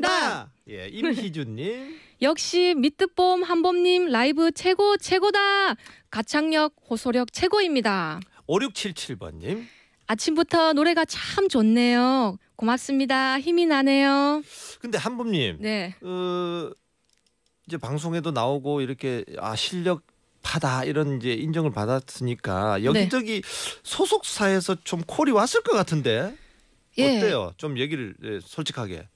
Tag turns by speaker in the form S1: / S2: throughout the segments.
S1: 다. 네. 예, 임희준님. 역시 미트봄 한범님 라이브 최고 최고다. 가창력 호소력 최고입니다.
S2: 5677번님.
S1: 아침부터 노래가 참 좋네요. 고맙습니다. 힘이 나네요.
S2: 근데 한범님. 네. 어, 이제 방송에도 나오고 이렇게 아 실력 파다 이런 이제 인정을 받았으니까 여기저기 네. 소속사에서 좀 콜이 왔을 것 같은데 예. 어때요? 좀 얘기를 예, 솔직하게.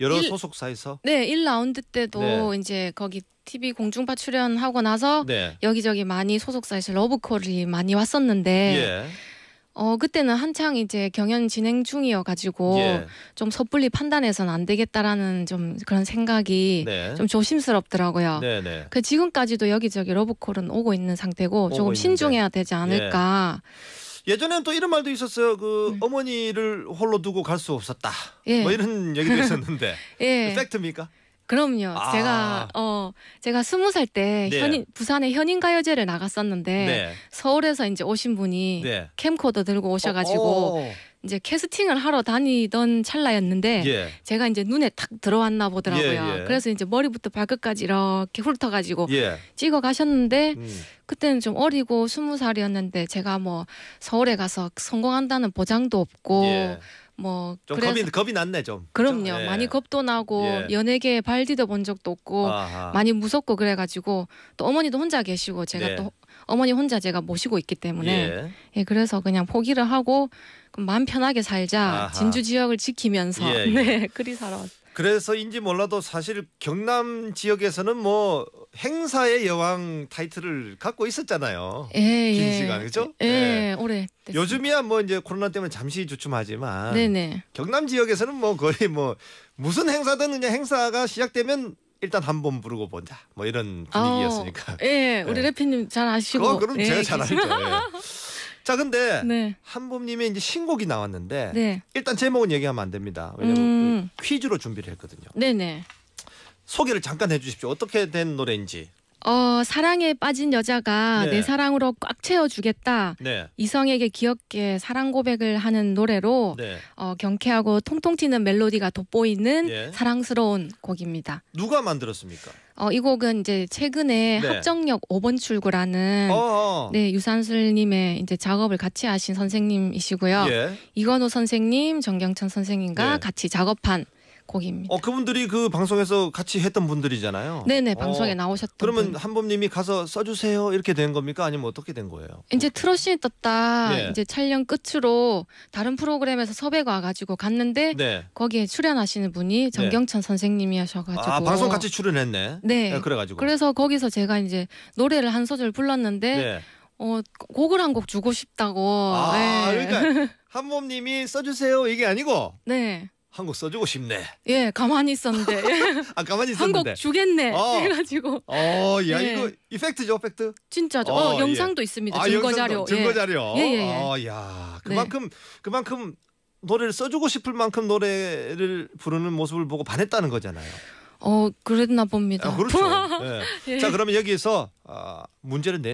S2: 여러 일, 소속사에서
S1: 네, 1라운드 때도 네. 이제 거기 TV 공중파 출연하고 나서 네. 여기저기 많이 소속사에서 러브콜이 많이 왔었는데 예. 어 그때는 한창 이제 경연 진행 중이어 가지고 예. 좀 섣불리 판단해서는 안 되겠다라는 좀 그런 생각이 네. 좀 조심스럽더라고요. 네네. 네. 그 지금까지도 여기저기 러브콜은 오고 있는 상태고 오고 조금 신중해야 되지 않을까. 예. 예전에는 또 이런
S2: 말도 있었어요. 그 음. 어머니를 홀로 두고 갈 수 없었다. 예. 뭐 이런 얘기도 있었는데 예. 그 팩트입니까?
S1: 그럼요. 아. 제가 어 제가 스무 살때 네. 현인 부산에 현인 가요제를 나갔었는데 네. 서울에서 이제 오신 분이 네. 캠코더 들고 오셔가지고 어, 어, 이제 캐스팅을 하러 다니던 찰나였는데 예. 제가 이제 눈에 탁 들어왔나 보더라고요. 예, 예. 그래서 이제 머리부터 발끝까지 이렇게 훑어가지고 예. 찍어 가셨는데 음. 그때는 좀 어리고 스무 살이었는데 제가 뭐 서울에 가서 성공한다는 보장도 없고 예. 뭐좀 겁이
S2: 겁이 났네 좀. 그럼요. 예. 많이 겁도
S1: 나고 예. 연예계에 발 디뎌본 적도 없고 아하. 많이 무섭고 그래가지고 또 어머니도 혼자 계시고 제가 예. 또 어머니 혼자 제가 모시고 있기 때문에 예. 예, 그래서 그냥 포기를 하고 그럼 마음 편하게 살자 아하. 진주 지역을 지키면서 예, 예. 네 그리 살아왔어요.
S2: 그래서인지 몰라도 사실 경남 지역에서는 뭐 행사의 여왕 타이틀을 갖고 있었잖아요. 예, 예. 긴 예. 시간 그죠? 예,
S1: 예. 오래. 됐습니다.
S2: 요즘이야 뭐 이제 코로나 때문에 잠시 주춤하지만 네네. 경남 지역에서는 뭐 거의 뭐 무슨 행사든 그냥 행사가 시작되면 일단 한번 부르고 본다. 뭐 이런 분위기였으니까.
S1: 아, 예, 우리 예. 래피님 잘 아시고. 그럼 제가 예, 잘 알죠. 자 근데 네.
S2: 한범님의 이제 신곡이 나왔는데 네. 일단 제목은 얘기하면 안 됩니다. 왜냐면 그 음. 퀴즈로 준비를 했거든요. 네네. 소개를 잠깐 해주십시오. 어떻게 된 노래인지.
S1: 어 사랑에 빠진 여자가 네. 내 사랑으로 꽉 채워주겠다. 네. 이성에게 귀엽게 사랑 고백을 하는 노래로 네. 어, 경쾌하고 통통 튀는 멜로디가 돋보이는 예. 사랑스러운 곡입니다.
S2: 누가 만들었습니까?
S1: 어, 이 곡은 이제 최근에 네. 합정역 5번 출구라는 어, 어. 네 유산슬님의 이제 작업을 같이 하신 선생님이시고요. 예. 이건호 선생님, 정경천 선생님과 네. 같이 작업한 곡입니다.
S2: 어 그분들이 그 방송에서 같이 했던 분들이잖아요. 네네 어, 방송에 어, 나오셨던. 그러면 분. 한범님이 가서 써주세요 이렇게 된 겁니까 아니면 어떻게 된 거예요?
S1: 이제 트롯신이 떴다 네. 이제 촬영 끝으로 다른 프로그램에서 섭외가 와가지고 갔는데 네. 거기에 출연하시는 분이 네. 정경찬 네. 선생님이셔가지고 아 방송 같이
S2: 출연했네. 네. 네. 그래가지고 그래서
S1: 거기서 제가 이제 노래를 한 소절 불렀는데. 네. 어 곡을 한 곡 주고 싶다고. 아 그러니까
S2: 한범님이 써주세요 이게 아니고. 네. 한국 써주고 싶네.
S1: 예, 가만히 있었는데 아 가만히 있었는데. 한국 주겠네 어. 해가지고 어, 야 예. 이거 이펙트죠, 팩트. 진짜죠. 어, 어, 예. 영상도 있습니다. 아, 증거 자료. 증거 예. 자료. 예, 예, 예. 어,
S2: 야 네. 그만큼 그만큼 노래를 써주고 싶을 만큼 노래를 부르는 모습을 보고 반했다는 거잖아요.
S1: 어, 그랬나 봅니다. 아, 그렇죠.
S2: 예. 예. 자 그러면 여기서 아, 문제를 내.